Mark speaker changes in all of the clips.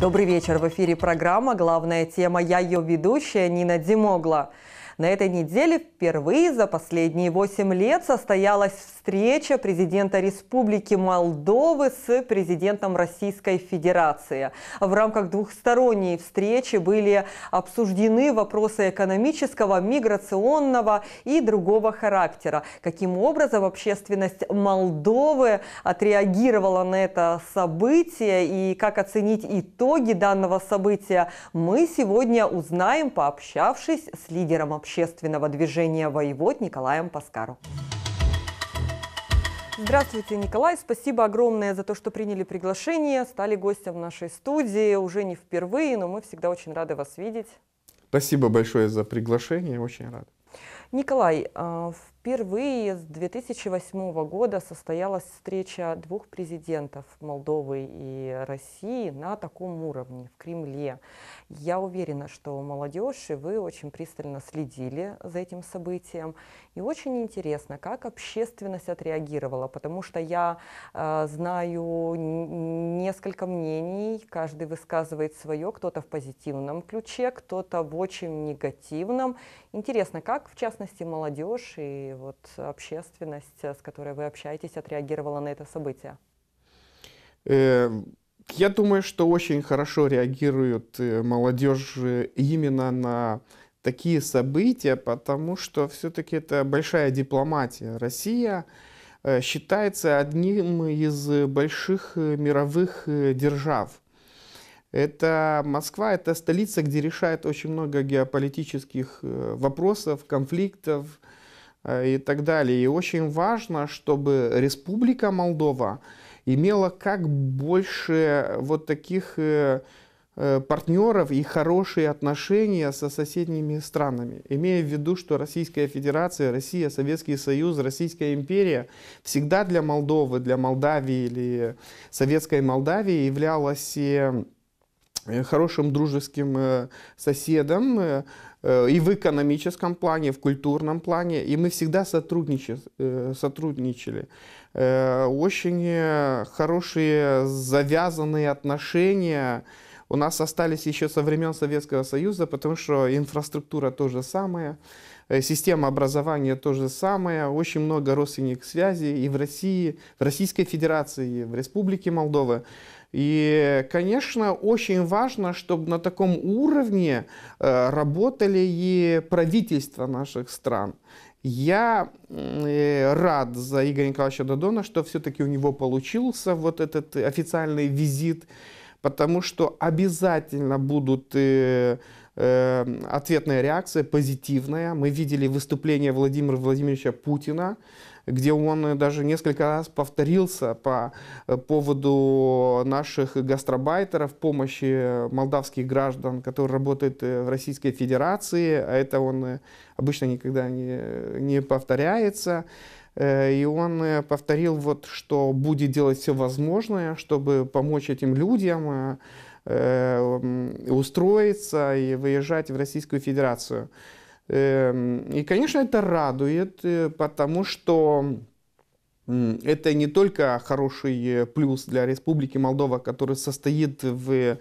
Speaker 1: Добрый вечер. В эфире программа «Главная тема». Я ее ведущая Нина Димогла. На этой неделе впервые за последние 8 лет состоялась встреча президента Республики Молдовы с президентом Российской Федерации. В рамках двухсторонней встречи были обсуждены вопросы экономического, миграционного и другого характера. Каким образом общественность Молдовы отреагировала на это событие и как оценить итоги данного события, мы сегодня узнаем, пообщавшись с лидером общественного движения «Воевод» Николаем Паскару. Здравствуйте, Николай. Спасибо огромное за то, что приняли приглашение, стали гостем в нашей студии. Уже не впервые, но мы всегда очень рады вас видеть.
Speaker 2: Спасибо большое за приглашение, очень рад.
Speaker 1: Николай, а, в Впервые с 2008 года состоялась встреча двух президентов Молдовы и России на таком уровне, в Кремле. Я уверена, что молодежь и вы очень пристально следили за этим событием. И очень интересно, как общественность отреагировала, потому что я э, знаю несколько мнений, каждый высказывает свое, кто-то в позитивном ключе, кто-то в очень негативном. Интересно, как в частности молодежь и вот общественность, с которой вы общаетесь, отреагировала на это событие?
Speaker 2: Эм, я думаю, что очень хорошо реагирует э, молодежь именно на такие события, потому что все-таки это большая дипломатия. Россия э, считается одним из больших э, мировых держав. Это Москва, это столица, где решает очень много геополитических вопросов, конфликтов, Э, и так далее. И очень важно, чтобы Республика Молдова имела как больше вот таких э, э, партнеров и хорошие отношения со соседними странами. Имея в виду, что Российская Федерация, Россия, Советский Союз, Российская империя всегда для Молдовы, для Молдавии или Советской Молдавии являлась Э, хорошим дружеским э, соседом э, и в экономическом плане, и в культурном плане. И мы всегда сотрудничали. сотрудничали. Очень хорошие завязанные отношения – у нас остались еще со времен Советского Союза, потому что инфраструктура тоже самая, э, система образования тоже самая, очень много родственных связей и в России, в Российской Федерации, и в Республике Молдова. И, конечно, очень важно, чтобы на таком уровне э, работали и правительства наших стран. Я э, рад за Игоря Николаевича Дадона, что все-таки у него получился вот этот официальный визит потому что обязательно будут э, э, ответная реакция позитивная. Мы видели выступление Владимира Владимировича Путина, где он даже несколько раз повторился по э, поводу наших гастробайтеров, помощи молдавских граждан, которые работают э, в Российской Федерации, а это он э, обычно никогда не, не повторяется. Э, и он э, повторил, вот, что будет делать все возможное, чтобы помочь этим людям э, устроиться и выезжать в Российскую Федерацию. Эм, и, конечно, это радует, потому что это не только хороший плюс для Республики Молдова, который состоит в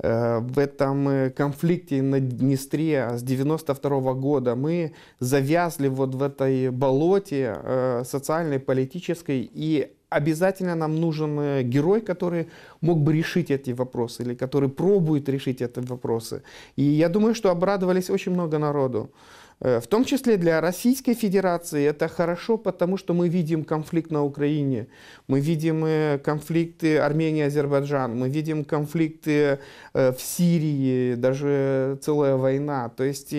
Speaker 2: Э, в этом э, конфликте на Днестре а с 92 года. Мы завязли вот в этой болоте э, социальной, политической, и обязательно нам нужен герой, который мог бы решить эти вопросы или который пробует решить эти вопросы. И я думаю, что обрадовались очень много народу. Э, в том числе для Российской Федерации это хорошо, потому что мы видим конфликт на Украине, мы видим э, конфликты Армении Азербайджан, мы видим конфликты э, в Сирии, даже целая война. То есть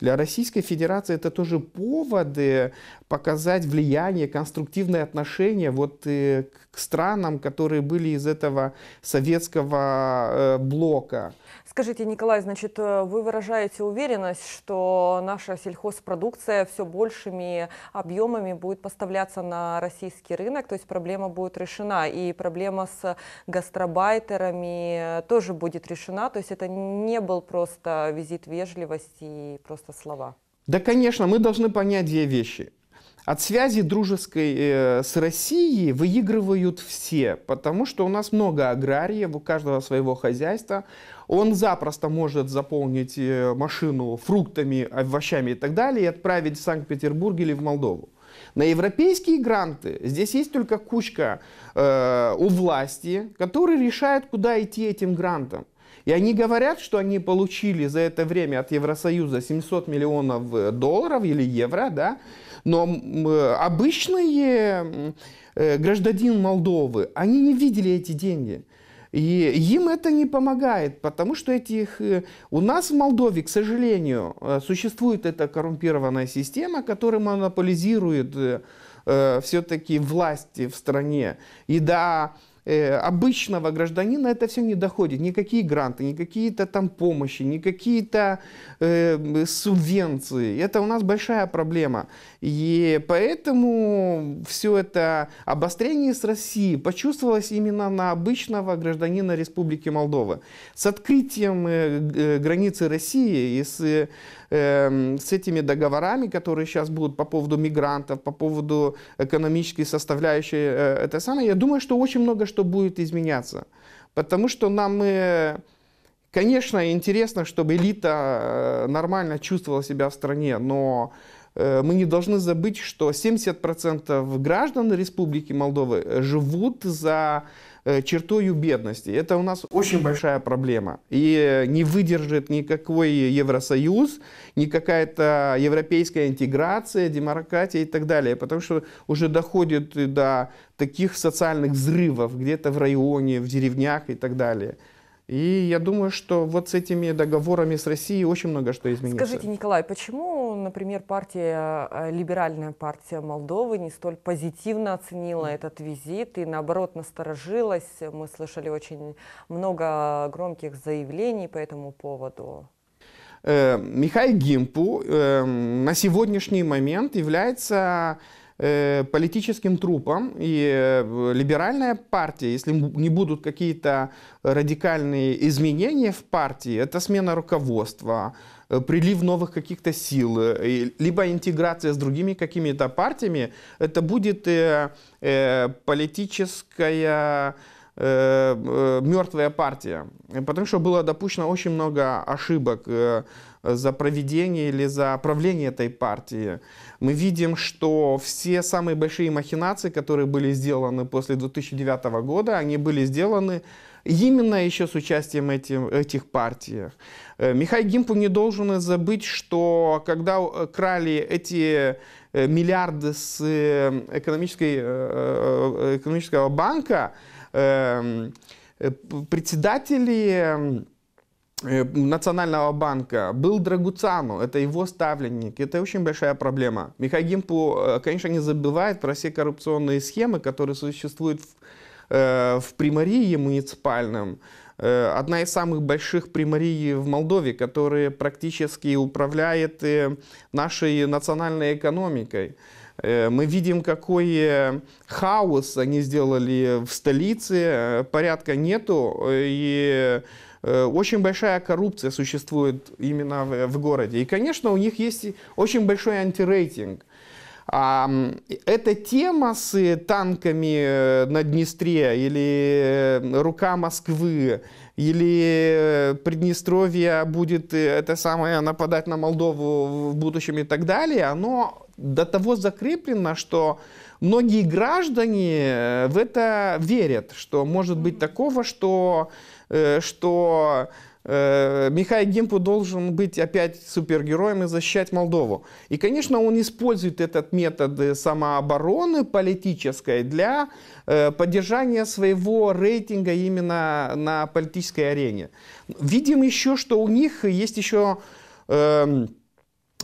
Speaker 2: для Российской Федерации это тоже поводы показать влияние, конструктивные отношения вот к странам, которые были из этого советского блока.
Speaker 1: Скажите, Николай, значит, э, вы выражаете уверенность, что наша сельхозпродукция все большими объемами будет поставляться на российский рынок, то есть проблема будет решена, и проблема с гастробайтерами э, тоже будет решена, то есть это не был просто визит вежливости и просто слова.
Speaker 2: Да, конечно, мы должны понять две вещи. От связи дружеской э, с Россией выигрывают все, потому что у нас много аграриев, у каждого своего хозяйства. Он запросто может заполнить э, машину фруктами, овощами и так далее и отправить в Санкт-Петербург или в Молдову. На европейские гранты здесь есть только кучка э, у власти, которые решают, куда идти этим грантам, И они говорят, что они получили за это время от Евросоюза 700 миллионов э, долларов или евро, да, но э, обычные э, гражданин Молдовы, они не видели эти деньги. И им это не помогает, потому что этих... Э, у нас в Молдове, к сожалению, существует эта коррумпированная система, которая монополизирует э, все-таки власти в стране. И да, Э, обычного гражданина это все не доходит. Никакие гранты, никакие-то там помощи, никакие-то э, субвенции. Это у нас большая проблема. И поэтому все это обострение с Россией почувствовалось именно на обычного гражданина Республики Молдова. С открытием э, э границы России и с, э, эм, с этими договорами, которые сейчас будут по поводу мигрантов, по поводу экономической составляющей, э, это самое, я думаю, что очень много что будет изменяться. Потому что нам, э, конечно, интересно, чтобы элита э, нормально чувствовала себя в стране, но Э, мы не должны забыть, что 70% граждан Республики Молдовы э, живут за э, чертою бедности. Это у нас очень большая проблема. И не выдержит никакой Евросоюз, ни какая-то европейская интеграция, демократия и так далее. Потому что уже доходит до таких социальных взрывов где-то в районе, в деревнях и так далее. И я думаю, что вот с этими договорами с Россией очень много что изменится. Скажите,
Speaker 1: Николай, почему, например, партия, э, либеральная партия Молдовы не столь позитивно оценила этот визит и, наоборот, насторожилась? Мы слышали очень много громких заявлений по этому поводу.
Speaker 2: Э, Михаил Гимпу э, на сегодняшний момент является Э, политическим трупам, и э, либеральная партия, если не будут какие-то радикальные изменения в партии, это смена руководства, э, прилив новых каких-то сил, либо интеграция с другими какими-то партиями, это будет политическая мертвая партия. Потому что было допущено очень много ошибок за проведение или за правление этой партии. Мы видим, что все самые большие махинации, которые были сделаны после 2009 года, они были сделаны именно еще с участием этим, этих партий. Э, Михаил Гимпу не должен забыть, что когда э, крали эти э, миллиарды с экономической, экономического банка, эм, председатели эм, Э, Национального банка был Драгуцану, это его ставленник, это очень большая проблема. Гимпу э, конечно, не забывает про все коррупционные схемы, которые существуют в, э, в примарии муниципальном. Одна из самых больших примарий в Молдове, которая практически управляет нашей национальной экономикой. Мы видим, какой хаос они сделали в столице, порядка нету, и Э, очень большая коррупция существует именно в, в городе. И, конечно, у них есть очень большой антирейтинг. А, эта тема с э, танками э, на Днестре или рука Москвы или Приднестровье будет это самое нападать на Молдову в будущем и так далее, оно до того закреплено, что многие граждане в это верят, что может быть такого, что Э, что э, Михаил Гимпу должен быть опять супергероем и защищать Молдову. И, конечно, он использует этот метод самообороны политической для э, поддержания своего рейтинга именно на политической арене. Видим еще, что у них есть еще эм,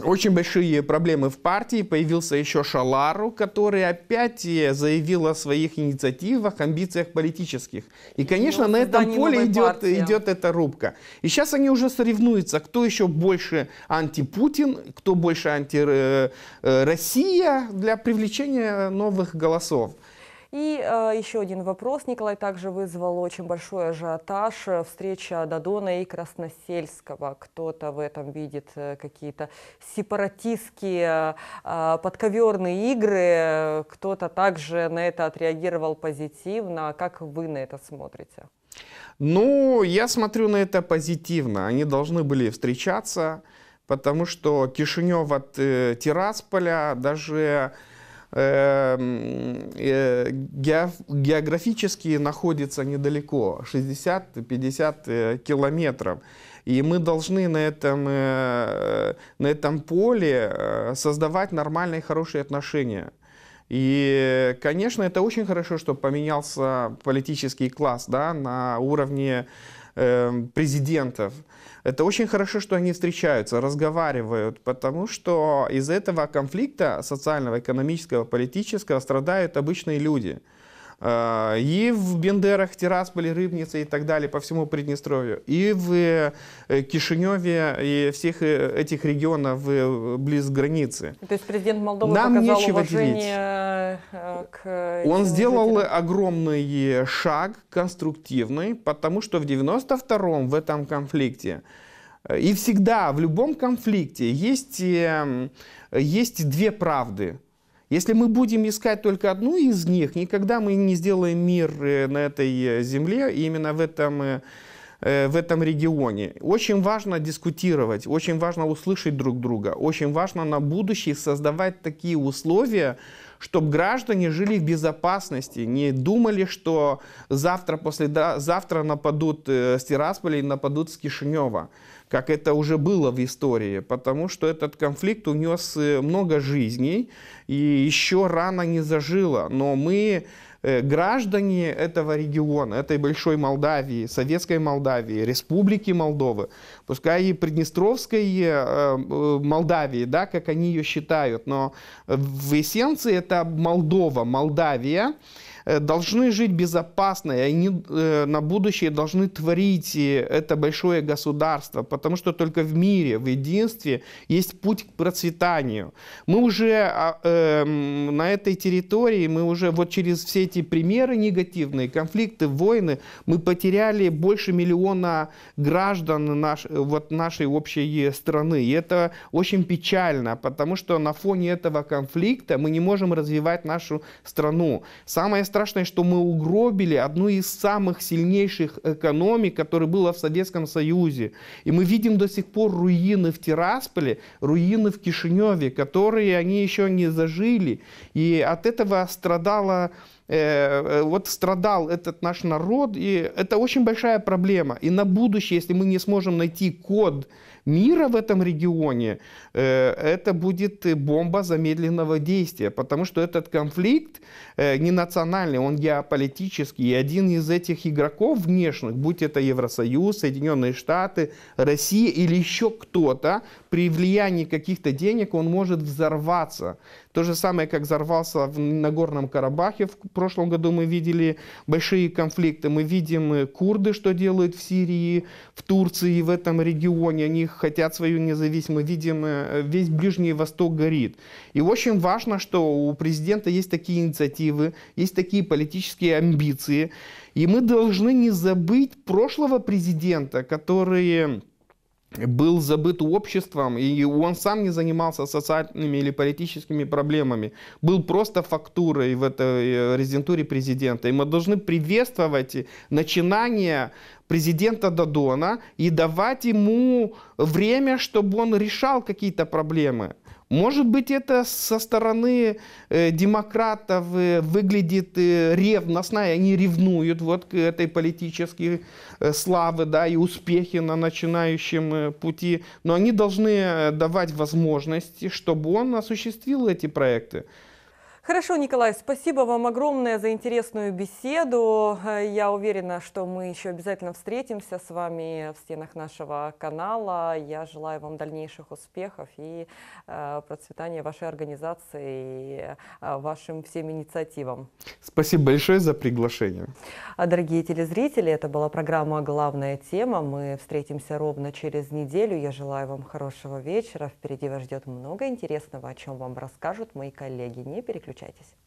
Speaker 2: очень большие проблемы в партии. Появился еще Шалару, который опять э, заявил о своих инициативах, амбициях политических. И, конечно, ну, на этом поле идет, э, идет эта рубка. И сейчас они уже соревнуются, кто еще больше антипутин, кто больше антироссия э, для привлечения новых голосов.
Speaker 1: И э, еще один вопрос, Николай, также вызвал очень большой ажиотаж. Э, встреча Дадона и Красносельского. Кто-то в этом видит э, какие-то сепаратистские э, подковерные игры. Кто-то также на это отреагировал позитивно. Как вы на это смотрите?
Speaker 2: Ну, я смотрю на это позитивно. Они должны были встречаться, потому что Кишинев от э, Тирасполя даже Эм, э, географически находится недалеко, 60-50 э, километров. И мы должны на этом, э, на этом поле создавать нормальные, хорошие отношения. И, конечно, это очень хорошо, что поменялся политический класс да, на уровне эм, президентов. Это очень хорошо, что они встречаются, разговаривают, потому что из этого конфликта социального, экономического, политического страдают обычные люди. Э, и в Бендерах, Террасполе, Рыбнице и так далее, по всему Приднестровью, и в э, Кишиневе и всех э, этих регионов близ границы.
Speaker 1: То есть президент Молдовы Нам показал нечего уважение делить. к... Он сделал
Speaker 2: жителям. огромный шаг, конструктивный, потому что в 92-м в этом конфликте и всегда в любом конфликте есть, эм, есть две правды – если мы будем искать только одну из них, никогда мы не сделаем мир э, на этой э, земле, именно в этом э, в этом регионе. Очень важно дискутировать, очень важно услышать друг друга, очень важно на будущее создавать такие условия, чтобы граждане жили в безопасности, не думали, что завтра, после, да, завтра нападут э, с Тирасполя и нападут с Кишинева, как это уже было в истории, потому что этот конфликт унес э, много жизней и еще рано не зажило. Но мы Э, граждане этого региона, этой большой Молдавии, Советской Молдавии, Республики Молдовы, пускай и Приднестровской э, э, Молдавии, да, как они ее считают, но в эссенции это Молдова, Молдавия, должны жить безопасно, и они на будущее должны творить это большое государство, потому что только в мире, в единстве есть путь к процветанию. Мы уже а, эм, на этой территории, мы уже вот через все эти примеры негативные, конфликты, войны, мы потеряли больше миллиона граждан наш, вот нашей общей э, страны. И это очень печально, потому что на фоне этого конфликта мы не можем развивать нашу страну. Самое страшное, что мы угробили одну из самых сильнейших экономик, которая была в Советском Союзе. И мы видим до сих пор руины в Тирасполе, руины в Кишиневе, которые они еще не зажили. И от этого страдала Э, э, вот страдал этот наш народ, и это очень большая проблема. И на будущее, если мы не сможем найти код, мира в этом регионе, э, это будет э, бомба замедленного действия, потому что этот конфликт э, не национальный, он геополитический, и один из этих игроков внешних, будь это Евросоюз, Соединенные Штаты, Россия или еще кто-то, при влиянии каких-то денег он может взорваться. То же самое, как взорвался в Нагорном Карабахе в прошлом году, мы видели большие конфликты, мы видим курды, что делают в Сирии, в Турции, в этом регионе, они хотят свою независимость, видим, э, весь Ближний Восток горит. И очень важно, что у президента есть такие инициативы, есть такие политические амбиции. И мы должны не забыть прошлого президента, который был забыт обществом, и он сам не занимался социальными или политическими проблемами, был просто фактурой в этой э, резидентуре президента. И мы должны приветствовать начинание президента Дадона и давать ему время, чтобы он решал какие-то проблемы. Может быть, это со стороны э, демократов э, выглядит э, ревностно, и они ревнуют вот к этой политической славы да, и успехи на начинающем пути. Но они должны давать возможности, чтобы он осуществил эти проекты.
Speaker 1: Хорошо, Николай, спасибо вам огромное за интересную беседу. Я уверена, что мы еще обязательно встретимся с вами в стенах нашего канала. Я желаю вам дальнейших успехов и э, процветания вашей организации и э, вашим всем инициативам.
Speaker 2: Спасибо большое за приглашение.
Speaker 1: А, дорогие телезрители, это была программа «Главная тема». Мы встретимся ровно через неделю. Я желаю вам хорошего вечера. Впереди вас ждет много интересного, о чем вам расскажут мои коллеги. Не переключайтесь переключайтесь.